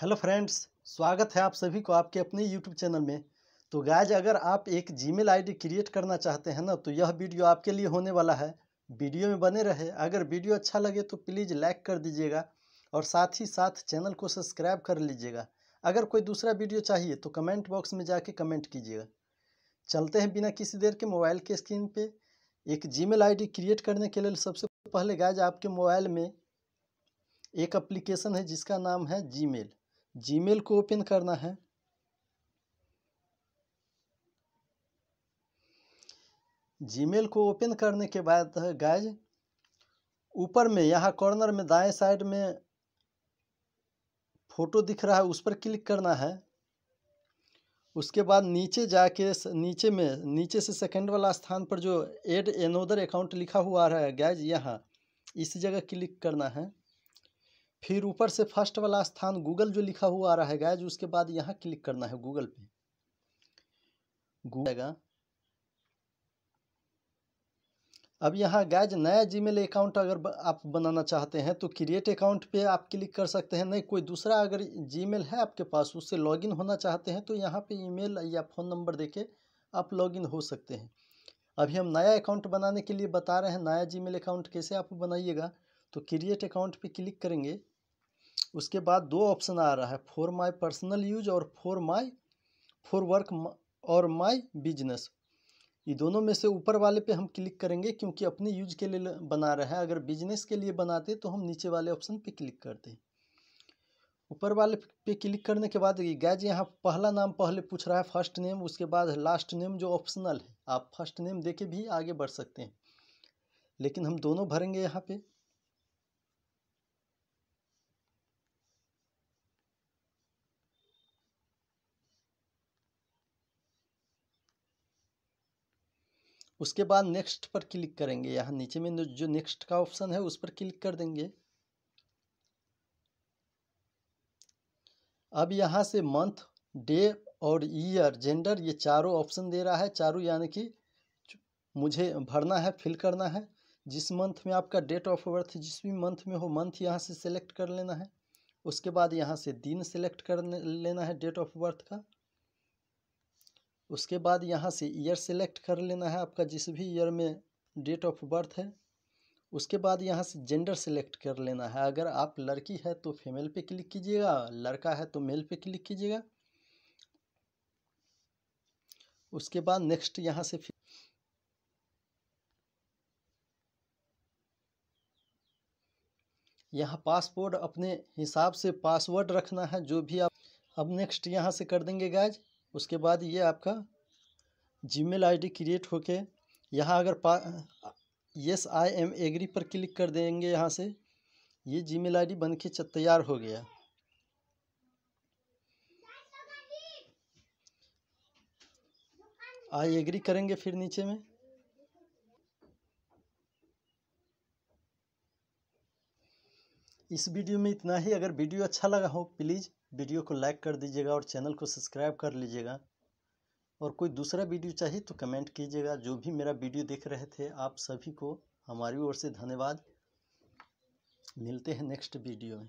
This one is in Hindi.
हेलो फ्रेंड्स स्वागत है आप सभी को आपके अपने यूट्यूब चैनल में तो गाइज अगर आप एक जीमेल आईडी क्रिएट करना चाहते हैं ना तो यह वीडियो आपके लिए होने वाला है वीडियो में बने रहे अगर वीडियो अच्छा लगे तो प्लीज़ लाइक कर दीजिएगा और साथ ही साथ चैनल को सब्सक्राइब कर लीजिएगा अगर कोई दूसरा वीडियो चाहिए तो कमेंट बॉक्स में जाके कमेंट कीजिएगा चलते हैं बिना किसी देर के मोबाइल के स्क्रीन पर एक जी मेल क्रिएट करने के लिए सबसे पहले गायज आपके मोबाइल में एक अप्लीकेशन है जिसका नाम है जी जीमेल को ओपन करना है जीमेल को ओपन करने के बाद गाइज ऊपर में यहाँ कॉर्नर में दाएं साइड में फ़ोटो दिख रहा है उस पर क्लिक करना है उसके बाद नीचे जाके नीचे में नीचे से सेकंड वाला स्थान पर जो एड एनोदर अकाउंट लिखा हुआ आ रहा है गैज यहाँ इस जगह क्लिक करना है फिर ऊपर से फर्स्ट वाला स्थान गूगल जो लिखा हुआ आ रहा है गाइज उसके बाद यहाँ क्लिक करना है गूगल पे गूगल अब यहाँ गैज नया जीमेल अकाउंट अगर आप बनाना चाहते हैं तो क्रिएट अकाउंट पे आप क्लिक कर सकते हैं नहीं कोई दूसरा अगर जीमेल है आपके पास उससे लॉगिन होना चाहते हैं तो यहाँ पे ईमेल या फ़ोन नंबर देके आप लॉगिन हो सकते हैं अभी हम नया अकाउंट बनाने के लिए बता रहे हैं नया जीमेल अकाउंट कैसे आप बनाइएगा तो क्रिएट अकाउंट पे क्लिक करेंगे उसके बाद दो ऑप्शन आ रहा है फॉर माय पर्सनल यूज और फॉर माय फॉर वर्क और माय बिजनेस ये दोनों में से ऊपर वाले पे हम क्लिक करेंगे क्योंकि अपने यूज के लिए बना रहे हैं अगर बिजनेस के लिए बनाते तो हम नीचे वाले ऑप्शन पे क्लिक करते ऊपर वाले पे क्लिक करने के बाद गैज यहाँ पहला नाम पहले पूछ रहा है फर्स्ट नेम उसके बाद लास्ट नेम जो ऑप्शनल है आप फर्स्ट नेम दे के भी आगे बढ़ सकते हैं लेकिन हम दोनों भरेंगे यहाँ पर उसके बाद नेक्स्ट पर क्लिक करेंगे यहाँ नीचे में जो नेक्स्ट का ऑप्शन है उस पर क्लिक कर देंगे अब यहाँ से मंथ डे और ईयर जेंडर ये चारों ऑप्शन दे रहा है चारों यानी कि मुझे भरना है फिल करना है जिस मंथ में आपका डेट ऑफ बर्थ जिस भी मंथ में हो मंथ यहाँ से सिलेक्ट कर लेना है उसके बाद यहाँ से दिन सेलेक्ट कर लेना है डेट ऑफ बर्थ का उसके बाद यहाँ से ईयर सेलेक्ट कर लेना है आपका जिस भी ईयर में डेट ऑफ बर्थ है उसके बाद यहाँ से जेंडर सेलेक्ट कर लेना है अगर आप लड़की है तो फीमेल पे क्लिक कीजिएगा लड़का है तो मेल पे क्लिक कीजिएगा उसके बाद नेक्स्ट यहाँ से फिर यहाँ पासपोर्ट अपने हिसाब से पासवर्ड रखना है जो भी आप अब नेक्स्ट यहाँ से कर देंगे गाइज उसके बाद ये आपका जीमेल आईडी क्रिएट होके यहाँ अगर पा यस आई एम एग्री पर क्लिक कर देंगे यहाँ से ये जीमेल आईडी बन के तैयार हो गया आई एग्री करेंगे फिर नीचे में इस वीडियो में इतना ही अगर वीडियो अच्छा लगा हो प्लीज़ वीडियो को लाइक कर दीजिएगा और चैनल को सब्सक्राइब कर लीजिएगा और कोई दूसरा वीडियो चाहिए तो कमेंट कीजिएगा जो भी मेरा वीडियो देख रहे थे आप सभी को हमारी ओर से धन्यवाद मिलते हैं नेक्स्ट वीडियो में